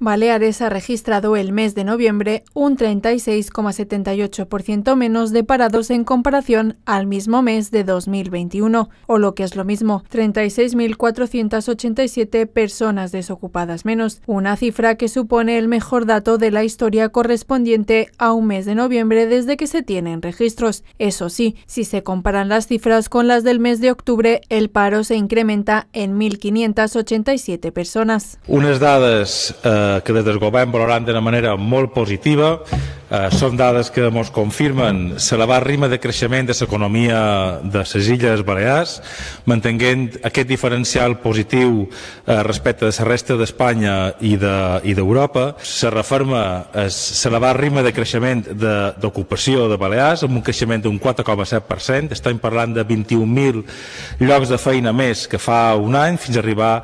Baleares ha registrado el mes de noviembre un 36,78% menos de parados en comparación al mismo mes de 2021, o lo que es lo mismo, 36.487 personas desocupadas menos, una cifra que supone el mejor dato de la historia correspondiente a un mes de noviembre desde que se tienen registros. Eso sí, si se comparan las cifras con las del mes de octubre, el paro se incrementa en 1.587 personas. Unas dadas... Eh, que des del govern valoran d'una manera molt positiva Eh, són dades que ens confirmen l'elevat ritme de creixement de l'economia de les Illes Balears, mantenguent aquest diferencial positiu eh, respecte de la resta d'Espanya i d'Europa. De, se reforma és l'elevat ritme de creixement d'ocupació de, de Balears, amb un creixement d'un 4,7%. Estem parlant de 21.000 llocs de feina més que fa un any, fins a arribar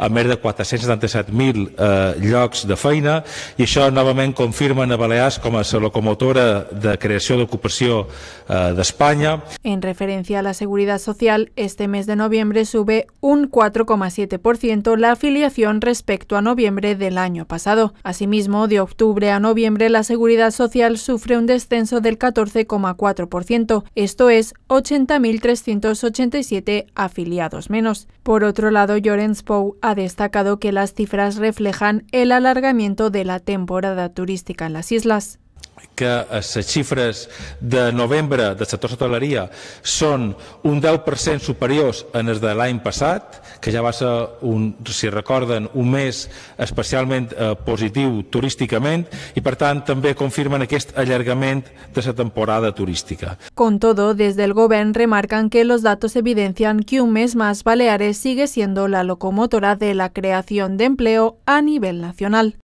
a més de 477.000 eh, llocs de feina, i això novament confirma a Balears com a locomotora de creación de ocupación eh, de España. En referencia a la seguridad social, este mes de noviembre sube un 4,7% la afiliación respecto a noviembre del año pasado. Asimismo, de octubre a noviembre la seguridad social sufre un descenso del 14,4%, esto es 80.387 afiliados menos. Por otro lado, Jorens Pou ha destacado que las cifras reflejan el alargamiento de la temporada turística en las islas. que les xifres de novembre del sector hoteleria són un 10% superiors en els de l'any passat, que ja va ser, un, si recorden, un mes especialment eh, positiu turísticament i, per tant, també confirmen aquest allargament de la temporada turística. Con todo, des del govern remarcan que los datos evidencian que un mes más Baleares sigue siendo la locomotora de la creación de empleo a nivel nacional.